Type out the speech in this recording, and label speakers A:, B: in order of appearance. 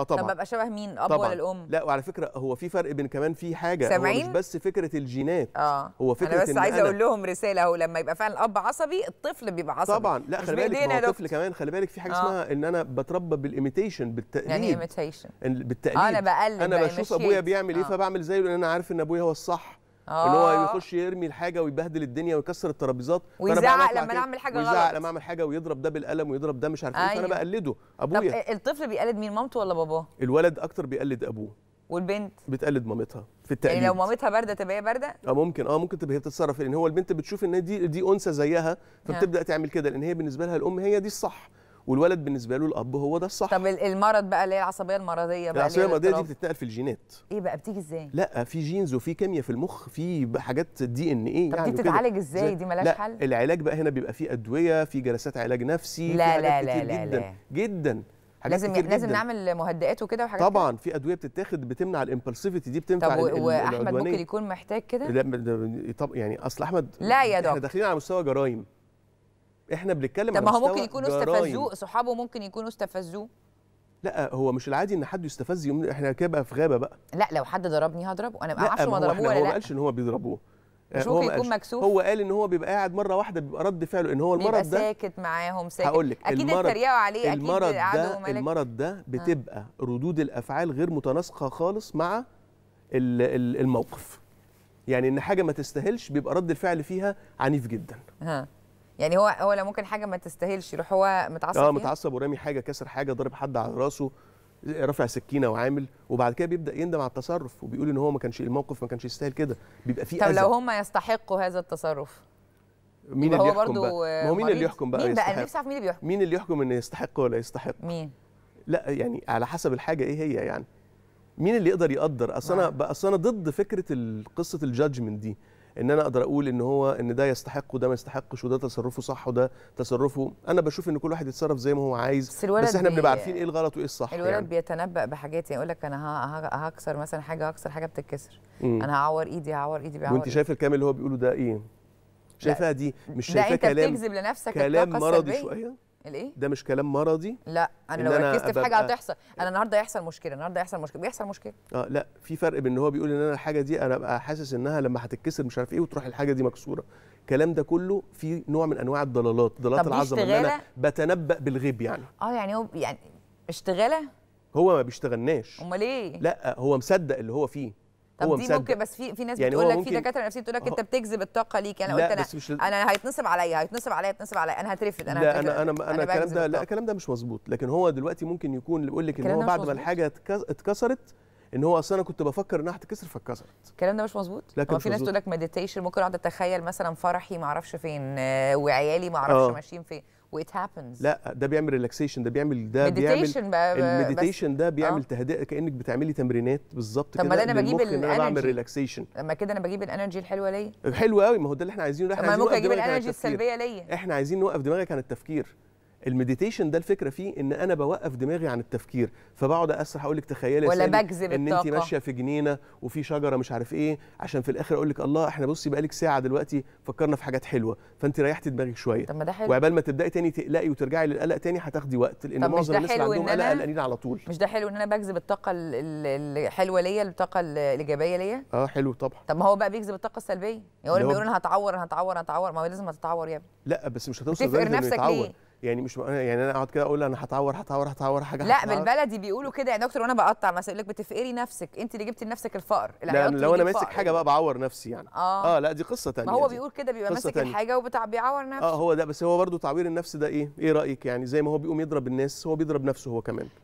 A: اه طبعا طب ابقى
B: شبه مين اب طبعًا. ولا الام
A: لا وعلى فكره هو في فرق بين كمان في حاجه هو مش بس فكره الجينات اه هو فكره انا بس عايزه اقول
B: لهم رساله اهو لما يبقى فعلا الاب عصبي الطفل بيبقى عصبي طبعا لا خلي بالك ما الطفل
A: كمان خلي بالك في حاجه آه. اسمها ان انا بتربى بالايميتيشن بالتقليد يعني ايميتيشن بالتقليد انا بقلد انا بشوف ابويا بيعمل ايه آه. فبعمل زيه لان انا عارف ان ابويا هو الصح آه. اللي هو آه. يخش يرمي الحاجه ويبهدل الدنيا ويكسر الترابيزات ويزعق لما نعمل حاجه ويزعق غلط ويزعق لما اعمل حاجه ويضرب ده بالقلم ويضرب ده مش عارف ايه فانا أيوه. بقلده ابويا
B: طب الطفل بيقلد مين مامته ولا
A: باباه الولد اكتر بيقلد ابوه والبنت بتقلد مامتها في التقليد يعني لو
B: مامتها بارده تبقى هي بارده
A: اه ممكن اه ممكن تبقى هي بتتصرف لان هو البنت بتشوف ان دي دي انثى زيها فبتبدا نعم. تعمل كده لان هي بالنسبه لها الام هي دي الصح والولد بالنسبه له الاب هو ده الصح طب المرض بقى اللي هي
B: العصبيه المرضيه بقى العصبيه المرضيه دي
A: بتتنقل في الجينات
B: ايه بقى بتيجي ازاي
A: لا في جينز وفي كيمياء في المخ في حاجات يعني دي ان ايه طب يعني دي بتتعالج ازاي دي مالهاش حل العلاج بقى هنا بيبقى فيه ادويه في جلسات علاج نفسي لا في لا لا لا جدا لا. جدا لازم كتير لازم جداً.
B: نعمل مهدئات وكده وحاجات طبعا
A: في ادويه بتتاخد بتمنع الامبلسيفيتي دي بتنفع طب واحمد ممكن يكون محتاج كده لا يعني اصل احمد لا يا دكتور احنا داخلين على مستوى جرايم احنا بنتكلم طب ما هو ممكن يكونوا استفزوه
B: صحابه ممكن يكونوا استفزوه
A: لا هو مش العادي ان حد يستفز يوم احنا كده بقى في غابه بقى
B: لا لو حد ضربني هضربه انا ما اعرفش ما ضربوه ولا لا هو ما قالش ان هو بيضربوه مش آه، هو ممكن يكون مكسوف هو قال
A: ان هو بيبقى قاعد مره واحده بيبقى رد فعله ان هو المرض ده
B: ساكت معاهم ساكت هقول لك اكيد اتريقوا عليه اكيد المرض ده المرض
A: ده آه. بتبقى آه. ردود الافعال غير متناسقه خالص مع الموقف يعني ان حاجه ما تستاهلش بيبقى رد الفعل فيها عنيف جدا
B: آه. يعني هو هو لو ممكن حاجه ما تستاهلش يروح هو متعصب اه متعصب
A: ورامي حاجه كسر حاجه ضارب حد على راسه رافع سكينه وعامل وبعد كده بيبدا يندم على التصرف وبيقول ان هو ما كانش الموقف ما كانش يستاهل كده بيبقى في طب لو هم
B: يستحقوا هذا التصرف
A: مين اللي يحكم بقى؟ ما هو مين اللي يحكم بقى؟ مين بقى؟ انا نفسي اعرف مين اللي بيحكم مين اللي يحكم ان يستحق ولا يستحق؟ مين؟ لا يعني على حسب الحاجه ايه هي يعني مين اللي يقدر يقدر؟ اصل انا اصل انا ضد فكره قصه الجادجمنت دي ان انا اقدر اقول ان هو ان ده يستحق وده ما يستحقش وده تصرفه صح وده تصرفه انا بشوف ان كل واحد يتصرف زي ما هو عايز بس, بس احنا بنبقى عارفين ايه الغلط وايه الصح الولد يعني.
B: بيتنبأ بحاجات يعني يقول لك انا هكسر مثلا حاجه هكسر حاجه بتتكسر انا هعور ايدي هعور ايدي بعور وانت شايف
A: الكلام اللي هو بيقوله ده ايه شايفاها دي مش شايفه كلام انت بتجذب لنفسك كلام مرضي شويه الايه ده مش كلام مرضي لا انا لو ركزت في حاجه هتحصل
B: انا النهارده هيحصل مشكله النهارده هيحصل مشكله بيحصل مشكله
A: اه لا في فرق بين ان هو بيقول ان انا الحاجه دي انا ابقى حاسس انها لما هتتكسر مش عارف ايه وتروح الحاجه دي مكسوره الكلام ده كله في نوع من انواع الضلالات ضلالات العظمه ان انا بتنبأ بالغيب يعني
B: اه يعني هو يعني اشتغاله
A: هو ما بيشتغلناش امال ايه لا هو مصدق اللي هو فيه طب هو دي ممكن
B: بس في في ناس يعني بتقول لك في دكاتره نفسيين تقول لك انت بتجذب الطاقه ليك انا يعني قلت انا مش انا هيتنصب عليا هيتنصب عليا هيتنصب عليا انا هترفد انا لا انا انا انا الكلام ده
A: لا الكلام ده مش مظبوط لكن هو دلوقتي ممكن يكون بيقول لك ان هو بعد ما الحاجه اتكسرت ان هو اصل انا كنت بفكر انها هتتكسر فاتكسرت
B: الكلام ده مش مظبوط
A: لكن في ناس تقول لك
B: مديتيشن ممكن اقعد اتخيل مثلا فرحي ما اعرفش فين آه، وعيالي ما اعرفش آه. ماشيين فين وات هابنز
A: لا ده بيعمل ريلاكسيشن ده بيعمل ده بيعمل المديتيشن ده بيعمل آه. تهدئه كانك بتعملي تمرينات بالظبط كده طب ما ده انا بجيب الانرجي بعمل ريلاكسيشن
B: لما كده انا بجيب الانرجي الحلوه ليا
A: حلو قوي ما هو ده اللي احنا عايزينه احنا عايزين ممكن اجيب الانرجي السلبيه ليا احنا عايزين نوقف دماغك عن التفكير المديتيشن ده الفكره فيه ان انا بوقف دماغي عن التفكير فبقعد اسرح اقول لك تخيلي ولا بجذب ان انت ماشيه في جنينه وفي شجره مش عارف ايه عشان في الاخر اقول لك الله احنا بصي بقالك ساعه دلوقتي فكرنا في حاجات حلوه فانت ريحتي دماغك شويه طب ما ده حلو وعبال ما تبداي تاني تقلقي وترجعي للقلق تاني هتاخدي وقت لان معظم الناس اللي عندهم قلق قلقانين على طول
B: مش ده حلو ان انا بجذب الطاقه الحلوه ليا الطاقه الايجابيه ليا
A: اه حلو طبعا
B: طب ما هو بقى بيجذب الطاقه السلبيه يقول بيقول انا هتعور انا هتعور انا هتعور ما هو لازم هتتعور يا ابني
A: لا بس مش هتوصل لدرجه ليه يعني مش يعني انا اقعد كده اقول انا هتعور هتعور هتعور حاجه لا هتعور.
B: بالبلدي بيقولوا كده يا دكتور وانا بقطع مثلا يقول لك بتفقري نفسك انت اللي جبتي لنفسك الفقر لا لو انا ماسك حاجه
A: بقى بعور نفسي يعني آه. اه لا دي قصه ثانيه ما هو بيقول كده بيبقى ماسك الحاجه
B: وبيعور آه، نفسه اه
A: هو ده بس هو برضه تعوير النفس ده ايه ايه رايك يعني زي ما هو بيقوم يضرب الناس هو بيضرب نفسه هو كمان